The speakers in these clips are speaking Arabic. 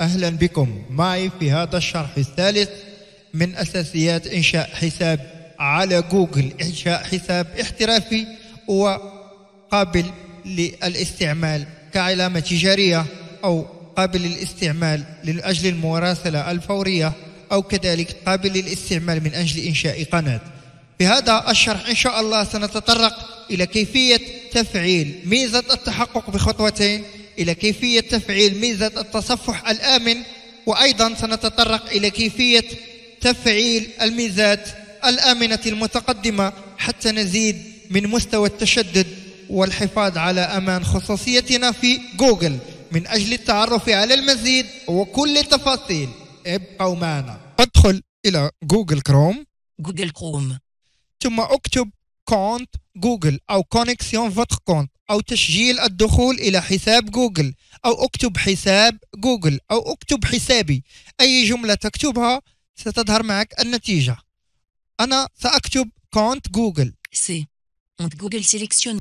أهلا بكم معي في هذا الشرح الثالث من أساسيات إنشاء حساب على جوجل إنشاء حساب احترافي وقابل للاستعمال كعلامة تجارية أو قابل للاستعمال من أجل المراسلة الفورية أو كذلك قابل للاستعمال من أجل إنشاء قناة في هذا الشرح إن شاء الله سنتطرق إلى كيفية تفعيل ميزة التحقق بخطوتين إلى كيفية تفعيل ميزة التصفح الآمن وأيضا سنتطرق إلى كيفية تفعيل الميزات الآمنة المتقدمة حتى نزيد من مستوى التشدد والحفاظ على أمان خصوصيتنا في جوجل من أجل التعرف على المزيد وكل التفاصيل ابقوا معنا ادخل إلى جوجل كروم جوجل كروم ثم اكتب كونت جوجل أو كونكسيون فوتر كونت أو تسجيل الدخول إلى حساب جوجل أو اكتب حساب جوجل أو اكتب حسابي أي جملة تكتبها ستظهر معك النتيجة أنا سأكتب كونت جوجل سي كونت جوجل سيليكسيون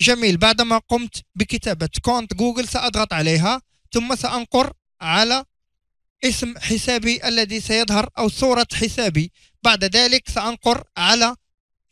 جميل بعدما قمت بكتابة كونت جوجل سأضغط عليها ثم سأنقر على اسم حسابي الذي سيظهر أو صورة حسابي بعد ذلك سأنقر على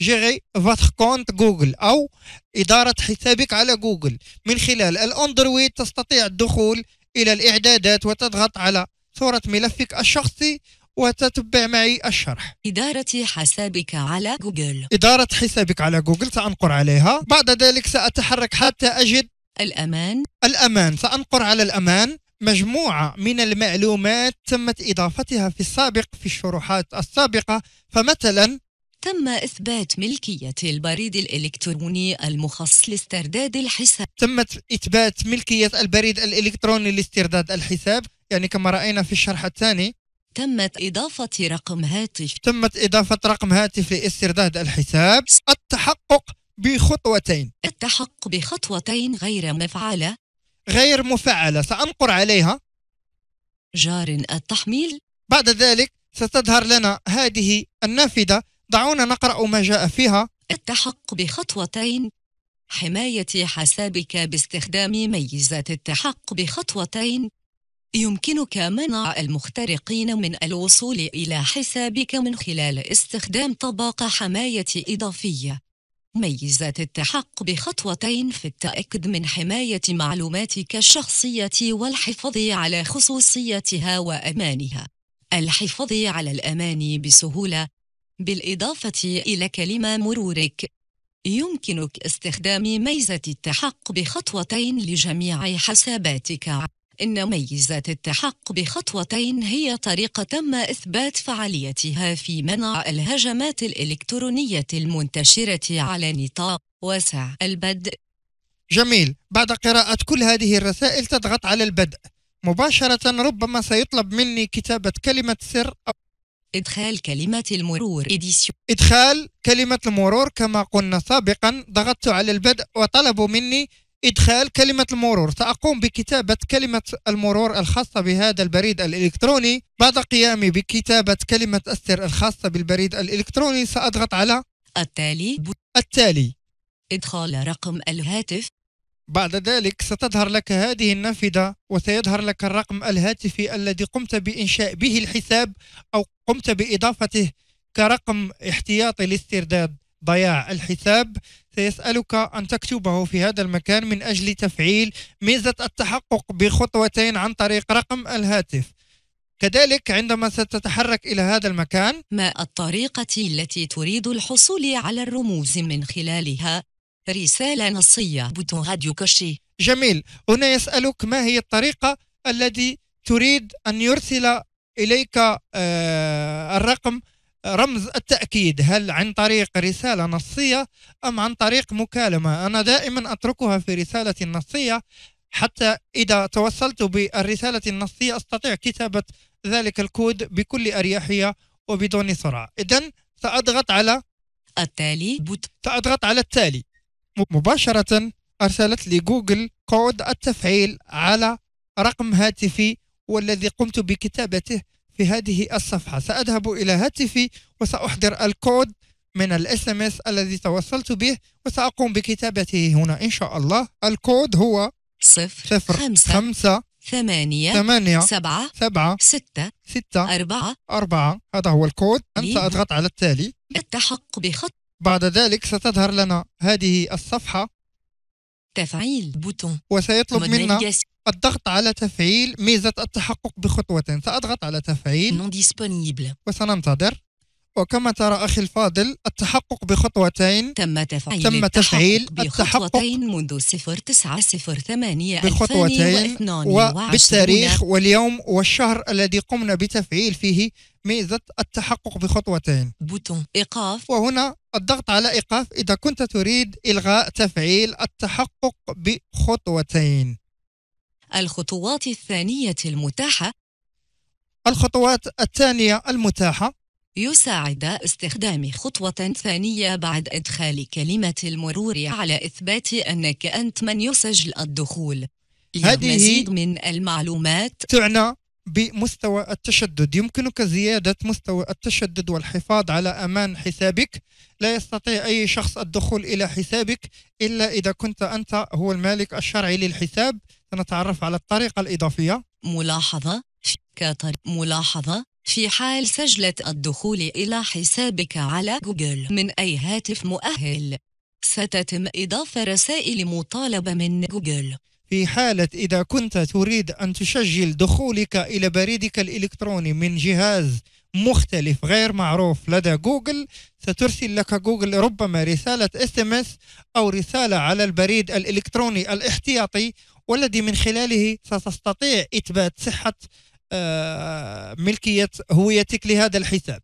جيري فاتخ كونت جوجل أو إدارة حسابك على جوجل من خلال الأندرويد تستطيع الدخول إلى الإعدادات وتضغط على صورة ملفك الشخصي وتتبع معي الشرح إدارة حسابك على جوجل إدارة حسابك على جوجل سأنقر عليها بعد ذلك سأتحرك حتى أجد الأمان الأمان سأنقر على الأمان مجموعة من المعلومات تمت إضافتها في السابق في الشروحات السابقة فمثلا تم إثبات ملكية البريد الإلكتروني المخصص لاسترداد الحساب تمت إثبات ملكية البريد الإلكتروني لاسترداد الحساب يعني كما رأينا في الشرح الثاني تمت إضافة رقم هاتف تمت إضافة رقم هاتف لاسترداد الحساب التحقق بخطوتين التحقق بخطوتين غير مفعلة غير مفعلة سأنقر عليها جار التحميل بعد ذلك ستظهر لنا هذه النافذة دعونا نقرأ ما جاء فيها التحق بخطوتين حماية حسابك باستخدام ميزات التحق بخطوتين يمكنك منع المخترقين من الوصول إلى حسابك من خلال استخدام طبقة حماية إضافية. ميزات التحق بخطوتين في التأكد من حماية معلوماتك الشخصية والحفاظ على خصوصيتها وأمانها. الحفاظ على الأمان بسهولة بالإضافة إلى كلمة مرورك يمكنك استخدام ميزة التحق بخطوتين لجميع حساباتك إن ميزة التحق بخطوتين هي طريقة تم إثبات فعاليتها في منع الهجمات الإلكترونية المنتشرة على نطاق واسع البدء جميل بعد قراءة كل هذه الرسائل تضغط على البدء مباشرة ربما سيطلب مني كتابة كلمة سر أو إدخال كلمة المرور إديسيون إدخال كلمة المرور كما قلنا سابقا ضغطت على البدء وطلبوا مني إدخال كلمة المرور سأقوم بكتابة كلمة المرور الخاصة بهذا البريد الإلكتروني بعد قيامي بكتابة كلمة السر الخاصة بالبريد الإلكتروني سأضغط على التالي التالي إدخال رقم الهاتف بعد ذلك ستظهر لك هذه النافذة وسيظهر لك الرقم الهاتفي الذي قمت بإنشاء به الحساب أو قمت بإضافته كرقم احتياطي لاسترداد ضياع الحساب سيسألك أن تكتبه في هذا المكان من أجل تفعيل ميزة التحقق بخطوتين عن طريق رقم الهاتف كذلك عندما ستتحرك إلى هذا المكان ما الطريقة التي تريد الحصول على الرموز من خلالها رسالة نصية بوتون راديو كوشي جميل هنا يسألك ما هي الطريقة التي تريد أن يرسل إليك آه، الرقم رمز التأكيد هل عن طريق رسالة نصية أم عن طريق مكالمة أنا دائما أتركها في رسالة نصية حتى إذا توصلت بالرسالة النصية أستطيع كتابة ذلك الكود بكل أريحية وبدون سرعة إذا سأضغط على التالي بوت سأضغط على التالي مباشرة أرسلت لي جوجل كود التفعيل على رقم هاتفي والذي قمت بكتابته في هذه الصفحة سأذهب إلى هاتفي وسأحضر الكود من الاس ام اس الذي توصلت به وسأقوم بكتابته هنا إن شاء الله الكود هو صفر, صفر خمسة, خمسة ثمانية, ثمانية سبعة, سبعة ستة, ستة أربعة أربعة هذا هو الكود أنت أضغط على التالي التحق بخط بعد ذلك ستظهر لنا هذه الصفحة تفعيل بوتون وسيطلب منا الضغط على تفعيل ميزة التحقق بخطوة سأضغط على تفعيل وسننتظر وكما ترى أخي الفاضل التحقق بخطوتين تم تفعيل, تم تفعيل التحقق منذ 0908 بخطوتين وبالتاريخ واليوم والشهر الذي قمنا بتفعيل فيه ميزة التحقق بخطوتين بوتون إيقاف وهنا الضغط على إيقاف إذا كنت تريد إلغاء تفعيل التحقق بخطوتين الخطوات الثانية المتاحة الخطوات الثانية المتاحة يساعد استخدام خطوة ثانية بعد إدخال كلمة المرور على إثبات أنك أنت من يسجل الدخول هذه من المعلومات تعنى بمستوى التشدد يمكنك زيادة مستوى التشدد والحفاظ على أمان حسابك لا يستطيع أي شخص الدخول إلى حسابك إلا إذا كنت أنت هو المالك الشرعي للحساب سنتعرف على الطريقة الإضافية ملاحظة ملاحظة في حال سجلت الدخول إلى حسابك على جوجل من أي هاتف مؤهل ستتم إضافة رسائل مطالبة من جوجل في حالة إذا كنت تريد أن تسجل دخولك إلى بريدك الإلكتروني من جهاز مختلف غير معروف لدى جوجل سترسل لك جوجل ربما رسالة SMS أو رسالة على البريد الإلكتروني الاحتياطي والذي من خلاله ستستطيع إثبات صحة آه، ملكية هويتك لهذا الحساب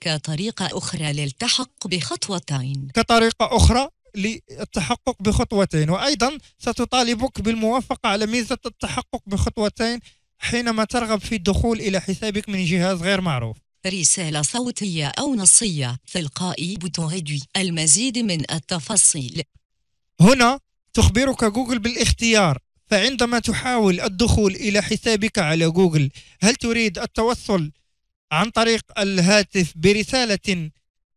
كطريقة أخرى للتحق بخطوتين كطريقة أخرى للتحقق بخطوتين وأيضا ستطالبك بالموافقة على ميزة التحقق بخطوتين حينما ترغب في الدخول إلى حسابك من جهاز غير معروف رسالة صوتية أو نصية تلقائي بوتوغيدوي المزيد من التفاصيل هنا تخبرك جوجل بالاختيار فعندما تحاول الدخول إلى حسابك على جوجل هل تريد التوصل عن طريق الهاتف برسالة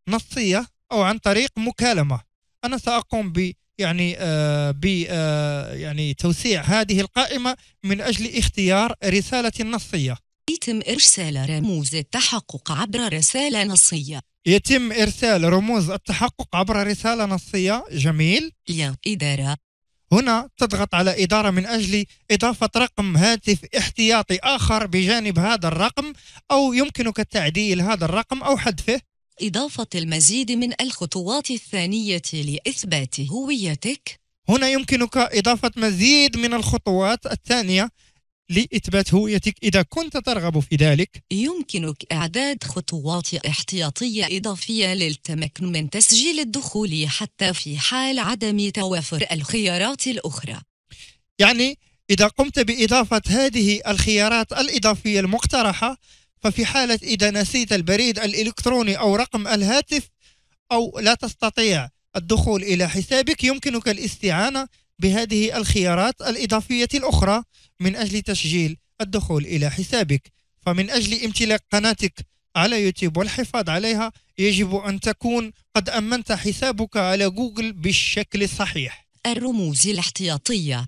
نصية أو عن طريق مكالمة أنا سأقوم ب يعني آه ب آه يعني توسيع هذه القائمة من أجل اختيار رسالة نصية يتم إرسال رموز التحقق عبر رسالة نصية يتم إرسال رموز التحقق عبر رسالة نصية جميل يا إدارة هنا تضغط على إدارة من أجل إضافة رقم هاتف احتياطي آخر بجانب هذا الرقم أو يمكنك تعديل هذا الرقم أو حذفه إضافة المزيد من الخطوات الثانية لإثبات هويتك هنا يمكنك إضافة مزيد من الخطوات الثانية لإثبات هويتك إذا كنت ترغب في ذلك يمكنك إعداد خطوات احتياطية إضافية للتمكن من تسجيل الدخول حتى في حال عدم توافر الخيارات الأخرى يعني إذا قمت بإضافة هذه الخيارات الإضافية المقترحة ففي حالة إذا نسيت البريد الإلكتروني أو رقم الهاتف أو لا تستطيع الدخول إلى حسابك يمكنك الاستعانة بهذه الخيارات الإضافية الأخرى من أجل تسجيل الدخول إلى حسابك فمن أجل امتلاك قناتك على يوتيوب والحفاظ عليها يجب أن تكون قد أمنت حسابك على جوجل بالشكل الصحيح الرموز الاحتياطية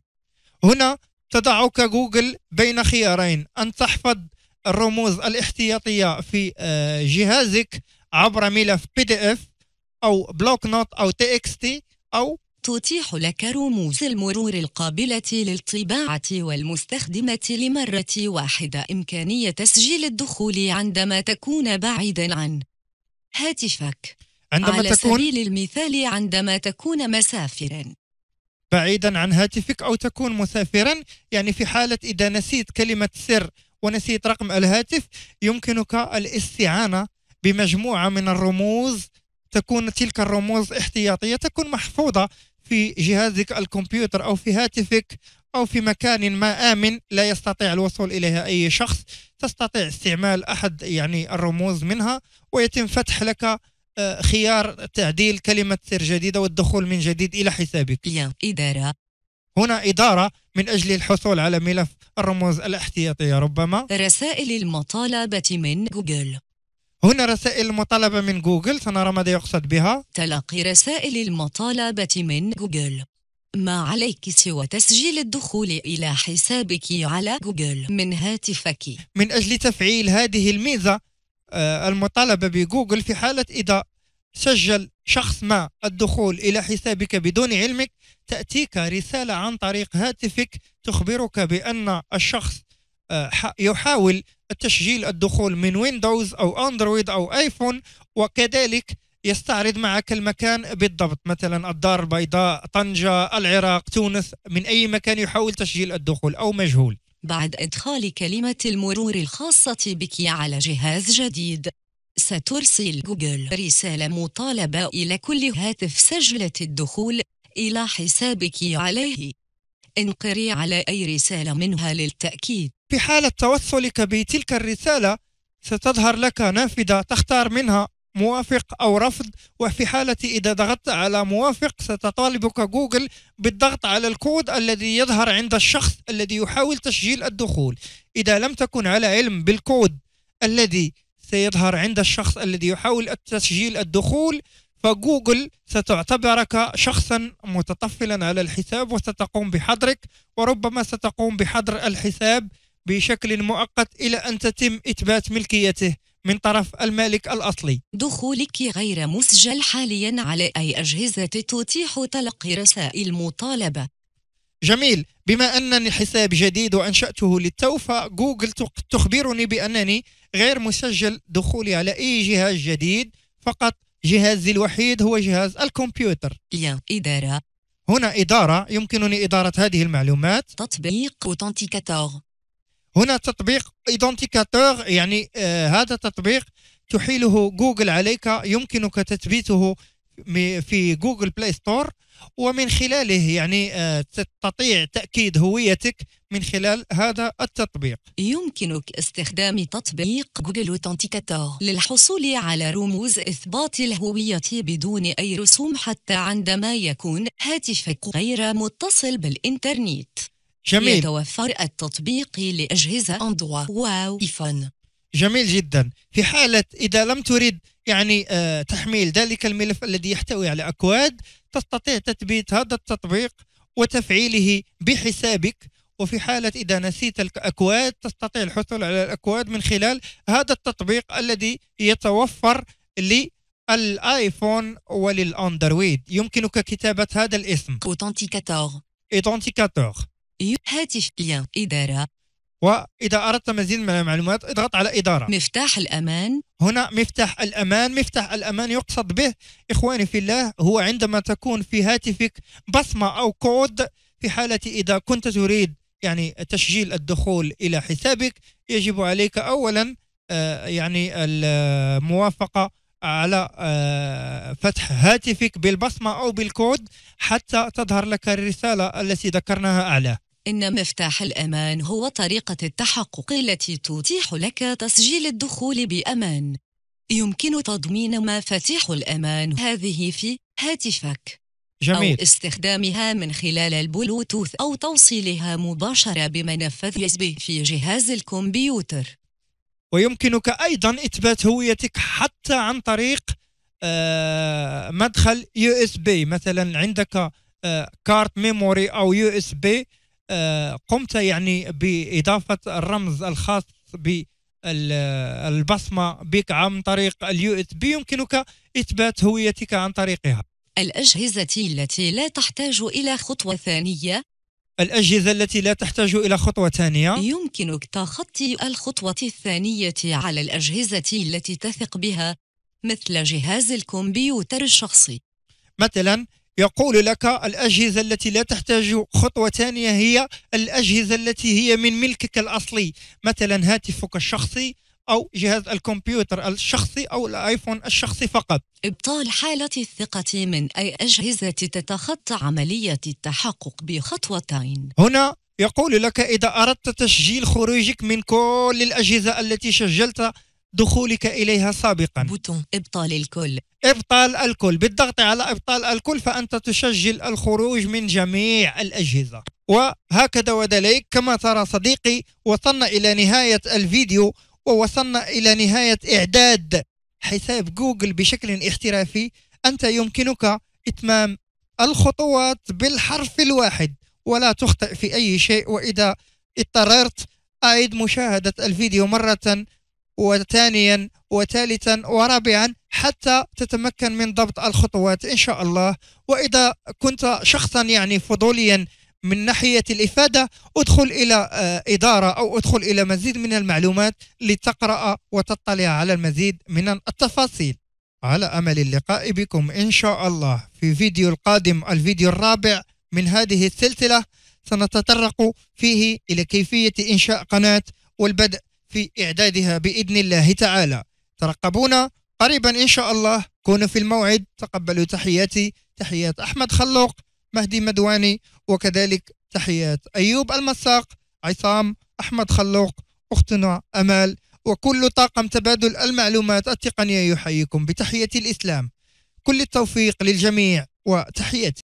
هنا تضعك جوجل بين خيارين أن تحفظ الرموز الاحتياطية في آه، جهازك عبر ملف بي دي اف أو بلوك نوت أو تي أو تتيح لك رموز المرور القابلة للطباعة والمستخدمة لمرة واحدة إمكانية تسجيل الدخول عندما تكون بعيدا عن هاتفك عندما على تكون سبيل المثال عندما تكون مسافرا بعيدا عن هاتفك أو تكون مسافرا يعني في حالة إذا نسيت كلمة سر ونسيت رقم الهاتف يمكنك الاستعانة بمجموعة من الرموز تكون تلك الرموز احتياطية تكون محفوظة في جهازك الكمبيوتر أو في هاتفك أو في مكان ما آمن لا يستطيع الوصول إليها أي شخص تستطيع استعمال أحد يعني الرموز منها ويتم فتح لك آه، خيار تعديل كلمة سر جديدة والدخول من جديد إلى حسابك إدارة هنا إدارة من أجل الحصول على ملف الرموز الاحتياطية ربما رسائل المطالبة من جوجل هنا رسائل المطالبة من جوجل سنرى ماذا يقصد بها تلقي رسائل المطالبة من جوجل ما عليك سوى تسجيل الدخول إلى حسابك على جوجل من هاتفك من أجل تفعيل هذه الميزة آه، المطالبة بجوجل في حالة إذا سجل شخص ما الدخول إلى حسابك بدون علمك تأتيك رسالة عن طريق هاتفك تخبرك بأن الشخص آه، يحاول تسجيل الدخول من ويندوز أو أندرويد أو آيفون وكذلك يستعرض معك المكان بالضبط مثلا الدار البيضاء طنجة العراق تونس من أي مكان يحاول تسجيل الدخول أو مجهول بعد إدخال كلمة المرور الخاصة بك على جهاز جديد سترسل جوجل رسالة مطالبة إلى كل هاتف سجلة الدخول إلى حسابك عليه انقري على أي رسالة منها للتأكيد في حالة توصلك بتلك الرسالة ستظهر لك نافذة تختار منها موافق أو رفض وفي حالة إذا ضغطت على موافق ستطالبك جوجل بالضغط على الكود الذي يظهر عند الشخص الذي يحاول تسجيل الدخول إذا لم تكن على علم بالكود الذي سيظهر عند الشخص الذي يحاول تسجيل الدخول فجوجل ستعتبرك شخصا متطفلا على الحساب وستقوم بحظرك وربما ستقوم بحظر الحساب بشكل مؤقت إلى أن تتم إثبات ملكيته من طرف المالك الأصلي دخولك غير مسجل حاليا على أي أجهزة تتيح تلقي رسائل مطالبة جميل بما أنني حساب جديد وأنشأته للتو فجوجل تخبرني بأنني غير مسجل دخولي على أي جهاز جديد فقط جهازي الوحيد هو جهاز الكمبيوتر إدارة هنا إدارة يمكنني إدارة هذه المعلومات تطبيق أوتنتيكاتور هنا تطبيق ايدنتيكاتور يعني آه هذا تطبيق تحيله جوجل عليك يمكنك تثبيته في جوجل بلاي ستور ومن خلاله يعني آه، تستطيع تأكيد هويتك من خلال هذا التطبيق يمكنك استخدام تطبيق جوجل اوثنتيكاتور للحصول على رموز إثبات الهوية بدون أي رسوم حتى عندما يكون هاتفك غير متصل بالإنترنت جميل يتوفر التطبيق لأجهزة أندرو إيفون جميل جدا في حالة إذا لم تريد يعني آه، تحميل ذلك الملف الذي يحتوي على أكواد تستطيع تثبيت هذا التطبيق وتفعيله بحسابك وفي حالة إذا نسيت الأكواد تستطيع الحصول على الأكواد من خلال هذا التطبيق الذي يتوفر للآيفون وللأندرويد يمكنك كتابة هذا الاسم أوتنتيكاتور أوتنتيكاتور هاتف لين إدارة وإذا أردت مزيد من المعلومات اضغط على إدارة مفتاح الأمان هنا مفتاح الأمان مفتاح الأمان يقصد به إخواني في الله هو عندما تكون في هاتفك بصمة أو كود في حالة إذا كنت تريد يعني تسجيل الدخول إلى حسابك يجب عليك أولا آه، يعني الموافقة على آه، فتح هاتفك بالبصمة أو بالكود حتى تظهر لك الرسالة التي ذكرناها أعلاه إن مفتاح الأمان هو طريقة التحقق التي تتيح لك تسجيل الدخول بأمان. يمكن تضمين مفاتيح الأمان هذه في هاتفك. جميل. أو استخدامها من خلال البلوتوث أو توصيلها مباشرة بمنفذ USB في جهاز الكمبيوتر. ويمكنك أيضا إثبات هويتك حتى عن طريق آه، مدخل يو اس بي مثلا عندك كارت آه، ميموري أو يو اس بي قمت يعني باضافه الرمز الخاص بالبصمه بك عن طريق اليو اس بي يمكنك اثبات هويتك عن طريقها الاجهزه التي لا تحتاج الى خطوه ثانيه الأجهزة التي لا تحتاج إلى خطوة ثانية يمكنك تخطي الخطوة الثانية على الأجهزة التي تثق بها مثل جهاز الكمبيوتر الشخصي مثلا يقول لك الأجهزة التي لا تحتاج خطوة ثانية هي الأجهزة التي هي من ملكك الأصلي مثلا هاتفك الشخصي أو جهاز الكمبيوتر الشخصي أو الآيفون الشخصي فقط إبطال حالة الثقة من أي أجهزة تتخطى عملية التحقق بخطوتين هنا يقول لك إذا أردت تسجيل خروجك من كل الأجهزة التي سجلت دخولك إليها سابقا بوتون إبطال الكل إبطال الكل بالضغط على إبطال الكل فأنت تسجل الخروج من جميع الأجهزة وهكذا وذلك كما ترى صديقي وصلنا إلى نهاية الفيديو ووصلنا إلى نهاية إعداد حساب جوجل بشكل احترافي أنت يمكنك إتمام الخطوات بالحرف الواحد ولا تخطئ في أي شيء وإذا اضطررت أعيد مشاهدة الفيديو مرة وثانيا وثالثا ورابعا حتى تتمكن من ضبط الخطوات إن شاء الله وإذا كنت شخصا يعني فضوليا من ناحية الإفادة أدخل إلى آه، إدارة أو أدخل إلى مزيد من المعلومات لتقرأ وتطلع على المزيد من التفاصيل على أمل اللقاء بكم إن شاء الله في فيديو القادم الفيديو الرابع من هذه السلسلة سنتطرق فيه إلى كيفية إنشاء قناة والبدء في إعدادها بإذن الله تعالى ترقبونا قريبا إن شاء الله كونوا في الموعد تقبلوا تحياتي تحيات أحمد خلوق مهدي مدواني وكذلك تحيات أيوب المساق عصام أحمد خلوق أختنا أمال وكل طاقم تبادل المعلومات التقنية يحييكم بتحية الإسلام كل التوفيق للجميع وتحياتي